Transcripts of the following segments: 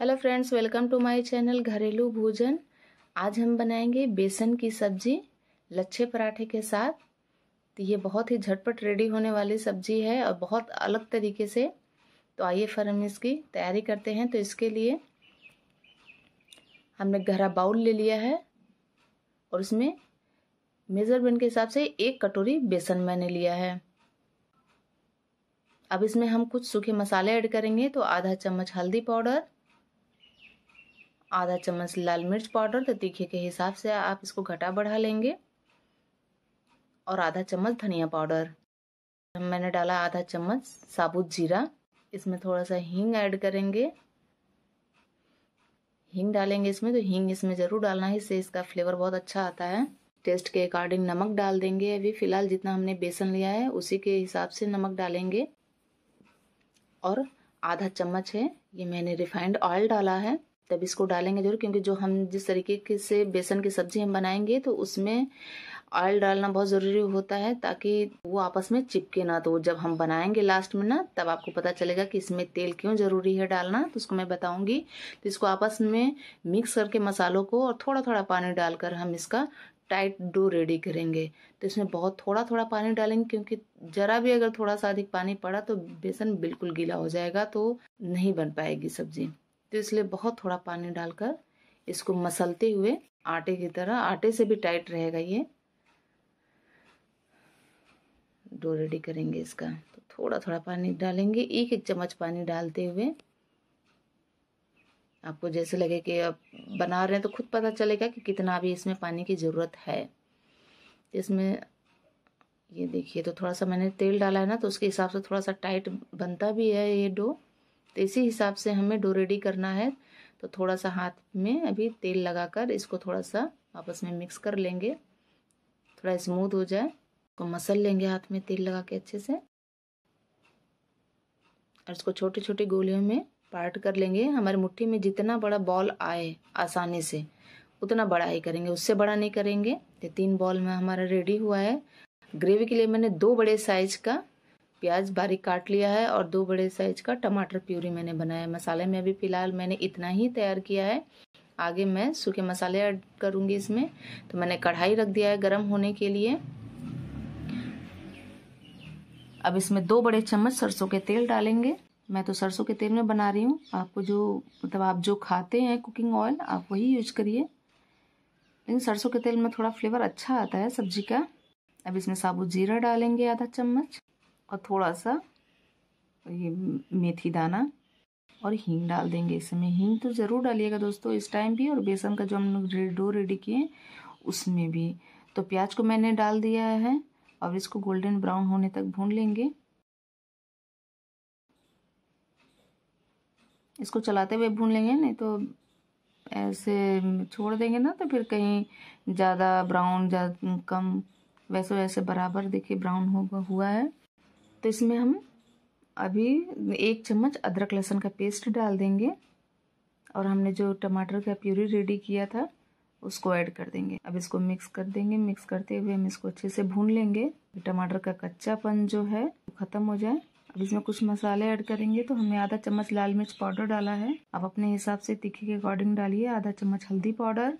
hello friends welcome to my channel घरेलू भोजन आज हम बनाएंगे बेसन की सब्जी लच्छे पराठे के साथ तो ये बहुत ही झटपट रेडी होने वाली सब्जी है और बहुत अलग तरीके से तो आइए फिर हम इसकी तैयारी करते हैं तो इसके लिए हमने गहरा बाउल ले लिया है और उसमें मेज़रमेंट के हिसाब से एक कटोरी बेसन मैंने लिया है अब इसमें हम कुछ सूखे मसाले ऐड करेंगे तो आधा चम्मच हल्दी पाउडर आधा चम्मच लाल मिर्च पाउडर तो तीखे के हिसाब से आप इसको घटा बढ़ा लेंगे और आधा चम्मच धनिया पाउडर मैंने डाला आधा चम्मच साबुत जीरा इसमें थोड़ा सा हींग ऐड करेंगे हींग डालेंगे इसमें तो हींग इसमें ज़रूर डालना है इससे इसका फ्लेवर बहुत अच्छा आता है टेस्ट के अकॉर्डिंग नमक डाल देंगे अभी फ़िलहाल जितना हमने बेसन लिया है उसी के हिसाब से नमक डालेंगे और आधा चम्मच है ये मैंने रिफाइंड ऑयल डाला है तब इसको डालेंगे जरूर क्योंकि जो हम जिस तरीके से बेसन की सब्जी हम बनाएंगे तो उसमें ऑयल डालना बहुत ज़रूरी होता है ताकि वो आपस में चिपके ना तो जब हम बनाएंगे लास्ट में ना तब आपको पता चलेगा कि इसमें तेल क्यों ज़रूरी है डालना तो उसको मैं बताऊंगी तो इसको आपस में मिक्स करके मसालों को और थोड़ा थोड़ा पानी डालकर हम इसका टाइट डो रेडी करेंगे तो इसमें बहुत थोड़ा थोड़ा पानी डालेंगे क्योंकि ज़रा भी अगर थोड़ा सा अधिक पानी पड़ा तो बेसन बिल्कुल गीला हो जाएगा तो नहीं बन पाएगी सब्जी तो इसलिए बहुत थोड़ा पानी डालकर इसको मसलते हुए आटे की तरह आटे से भी टाइट रहेगा ये डो रेडी करेंगे इसका तो थोड़ा थोड़ा पानी डालेंगे एक एक चम्मच पानी डालते हुए आपको जैसे लगे कि आप बना रहे हैं तो खुद पता चलेगा कि कितना अभी इसमें पानी की ज़रूरत है इसमें ये देखिए तो थोड़ा सा मैंने तेल डाला है ना तो उसके हिसाब से थोड़ा सा टाइट बनता भी है ये डो तो इसी हिसाब से हमें डो रेडी करना है तो थोड़ा सा हाथ में अभी तेल लगाकर इसको थोड़ा सा आपस में मिक्स कर लेंगे थोड़ा स्मूथ हो जाए इसको मसल लेंगे हाथ में तेल लगा के अच्छे से और इसको छोटे छोटे गोलियों में पार्ट कर लेंगे हमारी मुट्ठी में जितना बड़ा बॉल आए आसानी से उतना बड़ा ही करेंगे उससे बड़ा नहीं करेंगे ये तीन बॉल में हमारा रेडी हुआ है ग्रेवी के लिए मैंने दो बड़े साइज का प्याज बारीक काट लिया है और दो बड़े साइज का टमाटर प्यूरी मैंने बनाया मसाले में अभी फिलहाल मैंने इतना ही तैयार किया है आगे मैं सूखे मसाले ऐड करूंगी इसमें तो मैंने कढ़ाई रख दिया है गर्म होने के लिए अब इसमें दो बड़े चम्मच सरसों के तेल डालेंगे मैं तो सरसों के तेल में बना रही हूँ आपको जो मतलब आप जो खाते हैं कुकिंग ऑयल आप वही यूज करिए लेकिन सरसों के तेल में थोड़ा फ्लेवर अच्छा आता है सब्जी का अब इसमें साबुत जीरा डालेंगे आधा चम्मच और थोड़ा सा ये मेथी दाना और हींग डाल देंगे इसमें हींग तो ज़रूर डालिएगा दोस्तों इस टाइम भी और बेसन का जो हम लोग डो रेडी किए उसमें भी तो प्याज को मैंने डाल दिया है अब इसको गोल्डन ब्राउन होने तक भून लेंगे इसको चलाते हुए भून लेंगे नहीं तो ऐसे छोड़ देंगे ना तो फिर कहीं ज़्यादा ब्राउन ज़्यादा कम वैसे वैसे बराबर देखिए ब्राउन होगा हुआ है तो इसमें हम अभी एक चम्मच अदरक लहसुन का पेस्ट डाल देंगे और हमने जो टमाटर का प्यूरी रेडी किया था उसको ऐड कर देंगे अब इसको मिक्स कर देंगे मिक्स करते हुए हम इसको अच्छे से भून लेंगे टमाटर का कच्चापन जो है वो ख़त्म हो जाए अब इसमें कुछ मसाले ऐड करेंगे तो हमने आधा चम्मच लाल मिर्च पाउडर डाला है अब अपने हिसाब से तीखे के अकॉर्डिंग डालिए आधा चम्मच हल्दी पाउडर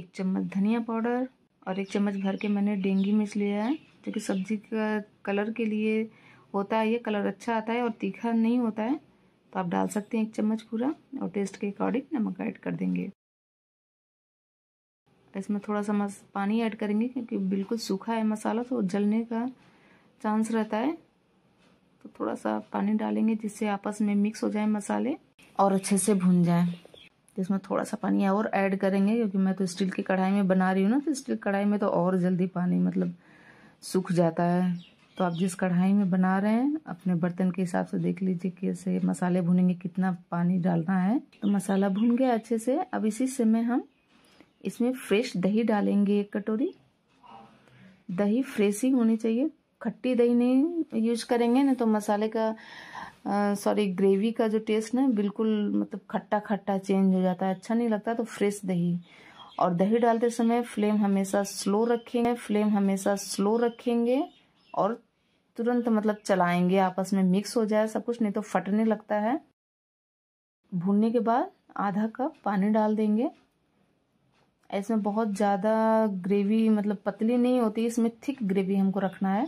एक चम्मच धनिया पाउडर और एक चम्मच भर के मैंने डेंगी मिर्च लिया है जो कि सब्जी का कलर के लिए होता है ये कलर अच्छा आता है और तीखा नहीं होता है तो आप डाल सकते हैं एक चम्मच पूरा और टेस्ट के अकॉर्डिंग नमक ऐड कर देंगे इसमें थोड़ा सा मस पानी ऐड करेंगे क्योंकि बिल्कुल सूखा है मसाला तो जलने का चांस रहता है तो थोड़ा सा पानी डालेंगे जिससे आपस में मिक्स हो जाए मसाले और अच्छे से भून जाए इसमें थोड़ा सा पानी और ऐड करेंगे क्योंकि मैं तो स्टील की कढ़ाई में बना रही हूँ ना तो स्टील कढ़ाई में तो और जल्दी पानी मतलब सूख जाता है तो आप जिस कढ़ाई में बना रहे हैं अपने बर्तन के हिसाब से देख लीजिए कैसे मसाले भुनेंगे कितना पानी डालना है तो मसाला भुन गया अच्छे से अब इसी समय हम इसमें फ्रेश दही डालेंगे एक कटोरी दही फ्रेश ही होनी चाहिए खट्टी दही नहीं यूज करेंगे ना तो मसाले का सॉरी ग्रेवी का जो टेस्ट ना बिल्कुल मतलब खट्टा खट्टा चेंज हो जाता है अच्छा नहीं लगता तो फ्रेश दही और दही डालते समय फ्लेम हमेशा स्लो रखेंगे फ्लेम हमेशा स्लो रखेंगे और तुरंत मतलब चलाएंगे आपस में मिक्स हो जाए सब कुछ नहीं तो फटने लगता है भूनने के बाद आधा कप पानी डाल देंगे इसमें बहुत ज़्यादा ग्रेवी मतलब पतली नहीं होती इसमें थिक ग्रेवी हमको रखना है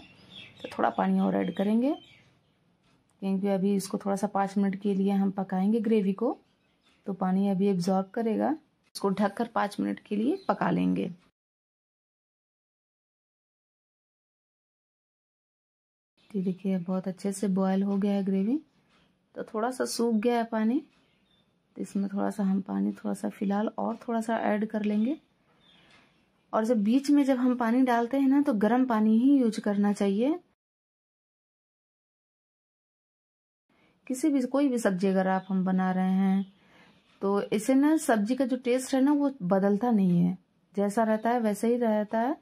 तो थोड़ा पानी और ऐड करेंगे क्योंकि अभी इसको थोड़ा सा पाँच मिनट के लिए हम पकाएंगे ग्रेवी को तो पानी अभी एब्जॉर्ब करेगा इसको ढककर पाँच मिनट के लिए पका लेंगे ये देखिए बहुत अच्छे से बॉयल हो गया है ग्रेवी तो थोड़ा सा सूख गया है पानी तो इसमें थोड़ा सा हम पानी थोड़ा सा फिलहाल और थोड़ा सा ऐड कर लेंगे और जब बीच में जब हम पानी डालते हैं ना तो गर्म पानी ही यूज करना चाहिए किसी भी कोई भी सब्जी अगर आप हम बना रहे हैं तो इसे ना सब्जी का जो टेस्ट है ना वो बदलता नहीं है जैसा रहता है वैसे ही रहता है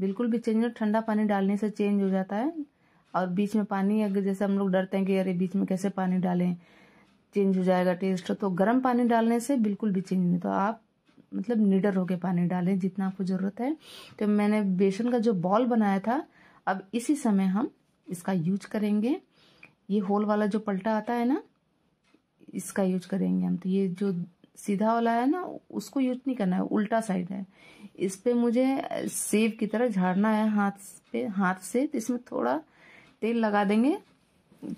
बिल्कुल भी चेंज ठंडा पानी डालने से चेंज हो जाता है और बीच में पानी अगर जैसे हम लोग डरते हैं कि अरे बीच में कैसे पानी डालें चेंज हो जाएगा टेस्ट तो गर्म पानी डालने से बिल्कुल भी चेंज नहीं तो आप मतलब निडर होके पानी डालें जितना आपको ज़रूरत है तो मैंने बेसन का जो बॉल बनाया था अब इसी समय हम इसका यूज करेंगे ये होल वाला जो पलटा आता है ना इसका यूज करेंगे हम तो ये जो सीधा वाला है ना उसको यूज नहीं करना है उल्टा साइड है इस पर मुझे सेब की तरह झाड़ना है हाथ पे हाथ से तो इसमें थोड़ा तेल लगा देंगे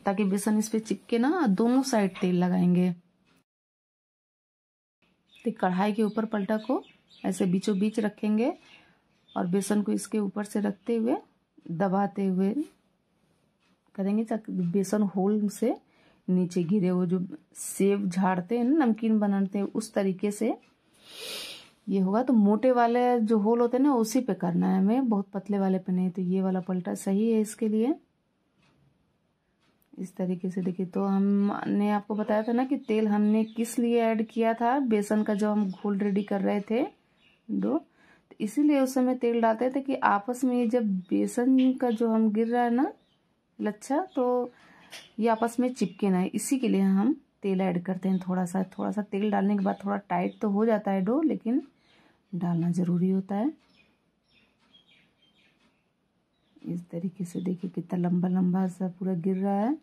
ताकि बेसन इस पे चिपके ना दोनों साइड तेल लगाएंगे तो कढ़ाई के ऊपर पलटा को ऐसे बीचों बीच रखेंगे और बेसन को इसके ऊपर से रखते हुए दबाते हुए करेंगे ताकि बेसन होल से नीचे गिरे वो जो सेब झाड़ते हैं ना नमकीन बनाते हैं उस तरीके से ये होगा तो मोटे वाले जो होल होते हैं ना उसी पे करना है हमें बहुत पतले वाले पे नहीं तो ये वाला पलटा सही है इसके लिए इस तरीके से देखिए तो हमने आपको बताया था ना कि तेल हमने किस लिए ऐड किया था बेसन का जो हम घोल रेडी कर रहे थे दो तो इसीलिए उस समय तेल डालते थे कि आपस में ये जब बेसन का जो हम गिर रहा है ना लच्छा तो ये आपस में चिपके ना इसी के लिए हम तेल ऐड करते हैं थोड़ा सा थोड़ा सा तेल डालने के बाद थोड़ा टाइट तो हो जाता है डो लेकिन डालना ज़रूरी होता है इस तरीके से देखिए कितना लंबा लंबा सा पूरा गिर रहा है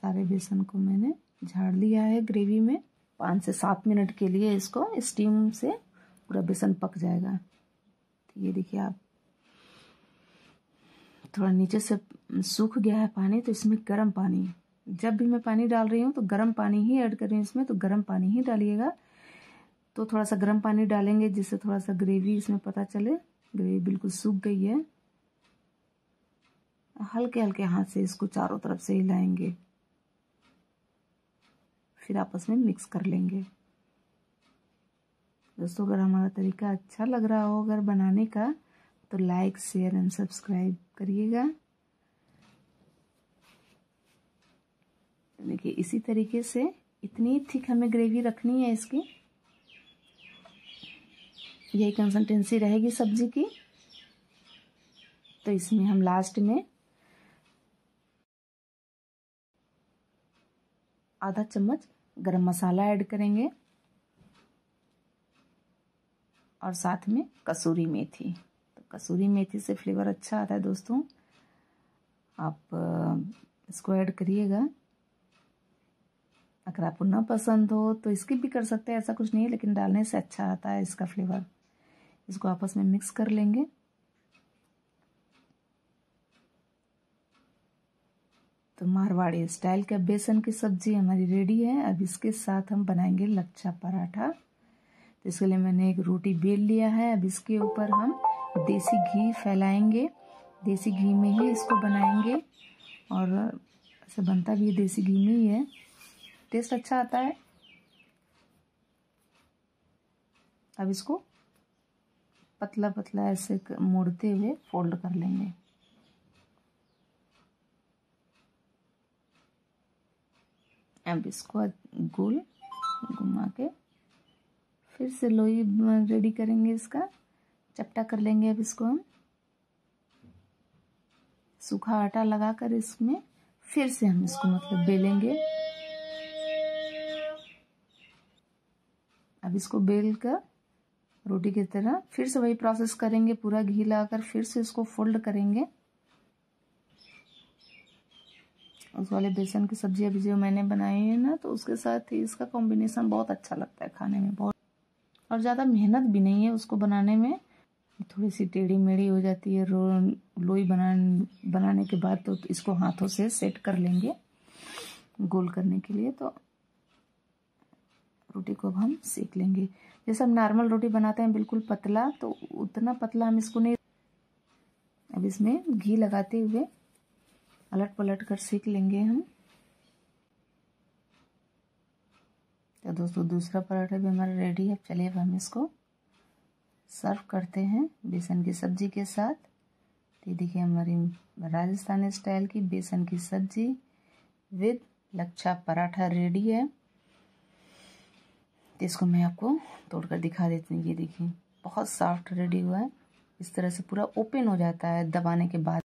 सारे बेसन को मैंने झाड़ लिया है ग्रेवी में पाँच से सात मिनट के लिए इसको स्टीम से पूरा बेसन पक जाएगा तो ये देखिए आप थोड़ा नीचे से सूख गया है पानी तो इसमें गर्म पानी जब भी मैं पानी डाल रही हूँ तो गर्म पानी ही ऐड कर रही हूँ इसमें तो गर्म पानी ही डालिएगा तो थोड़ा सा गर्म पानी डालेंगे जिससे थोड़ा सा ग्रेवी इसमें पता चले ग्रेवी बिल्कुल सूख गई है हल्के हल्के हाथ से इसको चारों तरफ से हिलाएंगे फिर आपस में मिक्स कर लेंगे दोस्तों अगर हमारा तरीका अच्छा लग रहा हो अगर बनाने का तो लाइक शेयर एंड सब्सक्राइब करिएगा देखिए इसी तरीके से इतनी थिक हमें ग्रेवी रखनी है इसकी यही कंसिस्टेंसी रहेगी सब्जी की तो इसमें हम लास्ट में आधा चम्मच गरम मसाला ऐड करेंगे और साथ में कसूरी मेथी तो कसूरी मेथी से फ्लेवर अच्छा आता है दोस्तों आप इसको ऐड करिएगा अगर आपको ना पसंद हो तो इसकी भी कर सकते हैं ऐसा कुछ नहीं है लेकिन डालने से अच्छा आता है इसका फ्लेवर इसको आपस में मिक्स कर लेंगे तो मारवाड़ी स्टाइल का बेसन की सब्जी हमारी रेडी है अब इसके साथ हम बनाएंगे लच्छा पराठा तो इसके लिए मैंने एक रोटी बेल लिया है अब इसके ऊपर हम देसी घी फैलाएंगे देसी घी में ही इसको बनाएंगे और ऐसा बनता भी है देसी घी में ही है टेस्ट अच्छा आता है अब इसको पतला पतला ऐसे मोड़ते हुए फोल्ड कर लेंगे अब इसको गोल घुमा के फिर से लोई रेडी करेंगे इसका चपटा कर लेंगे अब इसको हम सूखा आटा लगाकर इसमें फिर से हम इसको मतलब बेलेंगे अब इसको बेल कर रोटी की तरह फिर से वही प्रोसेस करेंगे पूरा घी लाकर फिर से इसको फोल्ड करेंगे उस वाले बेसन की सब्जियाँ भी जो मैंने बनाई है ना तो उसके साथ ही इसका कॉम्बिनेशन बहुत अच्छा लगता है खाने में बहुत और ज़्यादा मेहनत भी नहीं है उसको बनाने में थोड़ी सी टेढ़ी मेढ़ी हो जाती है रो लोई बना बनाने के बाद तो इसको हाथों से सेट कर लेंगे गोल करने के लिए तो रोटी को अब हम सेक लेंगे जैसे हम नॉर्मल रोटी बनाते हैं बिल्कुल पतला तो उतना पतला हम इसको नहीं अब इसमें घी लगाते हुए पलट पलट कर सेक लेंगे हम तो दोस्तों दूसरा पराठा भी हमारा रेडी है चलिए अब हम इसको सर्व करते हैं बेसन की सब्जी के साथ तो देखिए हमारी राजस्थानी स्टाइल की बेसन की सब्जी विद लच्छा पराठा रेडी है तो इसको मैं आपको तोड़कर दिखा देती हूँ ये देखिए बहुत सॉफ्ट रेडी हुआ है इस तरह से पूरा ओपन हो जाता है दबाने के बाद